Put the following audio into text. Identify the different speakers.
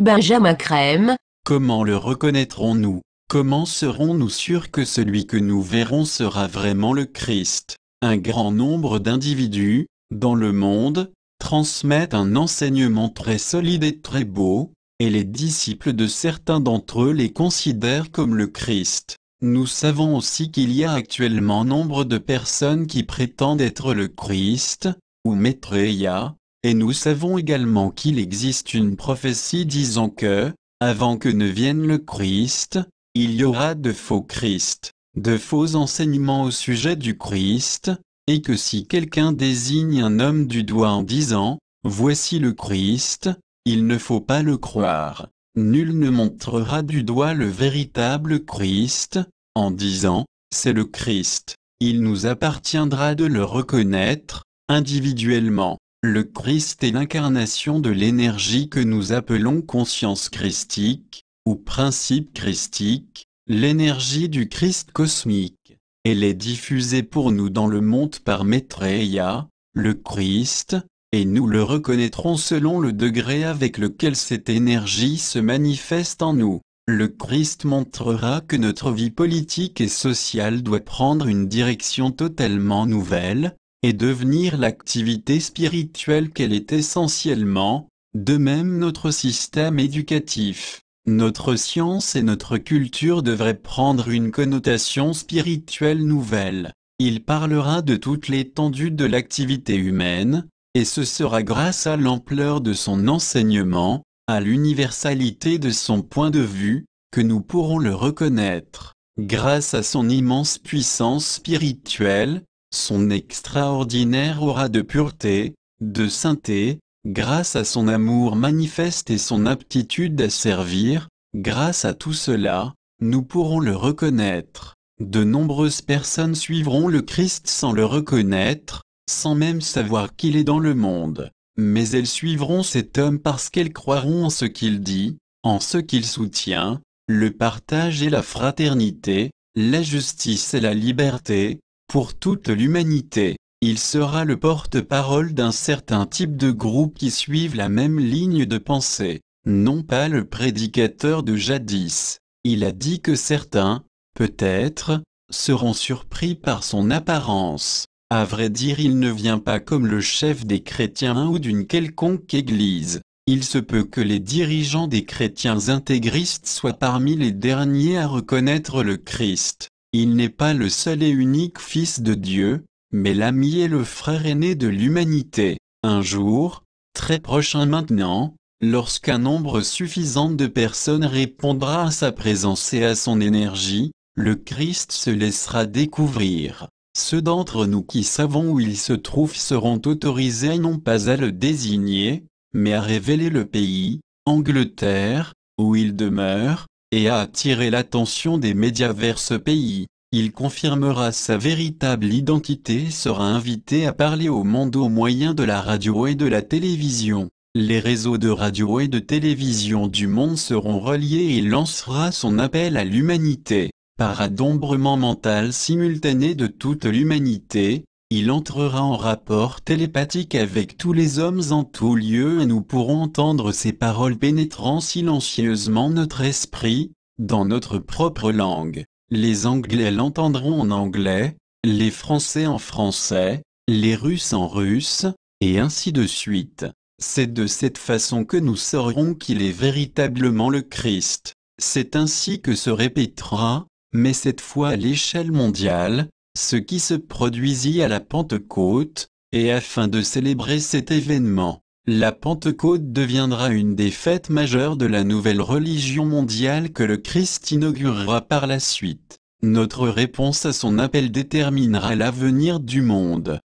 Speaker 1: Benjamin Crème. Comment le reconnaîtrons-nous Comment serons-nous sûrs que celui que nous verrons sera vraiment le Christ Un grand nombre d'individus, dans le monde, transmettent un enseignement très solide et très beau, et les disciples de certains d'entre eux les considèrent comme le Christ. Nous savons aussi qu'il y a actuellement nombre de personnes qui prétendent être le Christ, ou Maitreya, et nous savons également qu'il existe une prophétie disant que, avant que ne vienne le Christ, il y aura de faux Christ, de faux enseignements au sujet du Christ, et que si quelqu'un désigne un homme du doigt en disant, Voici le Christ, il ne faut pas le croire. Nul ne montrera du doigt le véritable Christ, en disant, C'est le Christ. Il nous appartiendra de le reconnaître, individuellement. Le Christ est l'incarnation de l'énergie que nous appelons conscience christique, ou principe christique, l'énergie du Christ cosmique. Elle est diffusée pour nous dans le monde par Maitreya, le Christ, et nous le reconnaîtrons selon le degré avec lequel cette énergie se manifeste en nous. Le Christ montrera que notre vie politique et sociale doit prendre une direction totalement nouvelle, et devenir l'activité spirituelle qu'elle est essentiellement, de même notre système éducatif. Notre science et notre culture devraient prendre une connotation spirituelle nouvelle. Il parlera de toute l'étendue de l'activité humaine, et ce sera grâce à l'ampleur de son enseignement, à l'universalité de son point de vue, que nous pourrons le reconnaître. Grâce à son immense puissance spirituelle, son extraordinaire aura de pureté, de sainteté, grâce à son amour manifeste et son aptitude à servir, grâce à tout cela, nous pourrons le reconnaître. De nombreuses personnes suivront le Christ sans le reconnaître, sans même savoir qu'il est dans le monde. Mais elles suivront cet homme parce qu'elles croiront en ce qu'il dit, en ce qu'il soutient, le partage et la fraternité, la justice et la liberté, pour toute l'humanité, il sera le porte-parole d'un certain type de groupe qui suivent la même ligne de pensée, non pas le prédicateur de jadis. Il a dit que certains, peut-être, seront surpris par son apparence. À vrai dire, il ne vient pas comme le chef des chrétiens ou d'une quelconque église. Il se peut que les dirigeants des chrétiens intégristes soient parmi les derniers à reconnaître le Christ. Il n'est pas le seul et unique Fils de Dieu, mais l'ami et le frère aîné de l'humanité. Un jour, très prochain maintenant, lorsqu'un nombre suffisant de personnes répondra à sa présence et à son énergie, le Christ se laissera découvrir. Ceux d'entre nous qui savons où il se trouve seront autorisés non pas à le désigner, mais à révéler le pays, Angleterre, où il demeure, et à attirer l'attention des médias vers ce pays. Il confirmera sa véritable identité et sera invité à parler au monde au moyen de la radio et de la télévision. Les réseaux de radio et de télévision du monde seront reliés et lancera son appel à l'humanité. Par adombrement mental simultané de toute l'humanité, il entrera en rapport télépathique avec tous les hommes en tout lieu et nous pourrons entendre ses paroles pénétrant silencieusement notre esprit, dans notre propre langue. Les Anglais l'entendront en anglais, les Français en français, les Russes en russe, et ainsi de suite. C'est de cette façon que nous saurons qu'il est véritablement le Christ. C'est ainsi que se répétera, mais cette fois à l'échelle mondiale, ce qui se produisit à la Pentecôte, et afin de célébrer cet événement, la Pentecôte deviendra une des fêtes majeures de la nouvelle religion mondiale que le Christ inaugurera par la suite. Notre réponse à son appel déterminera l'avenir du monde.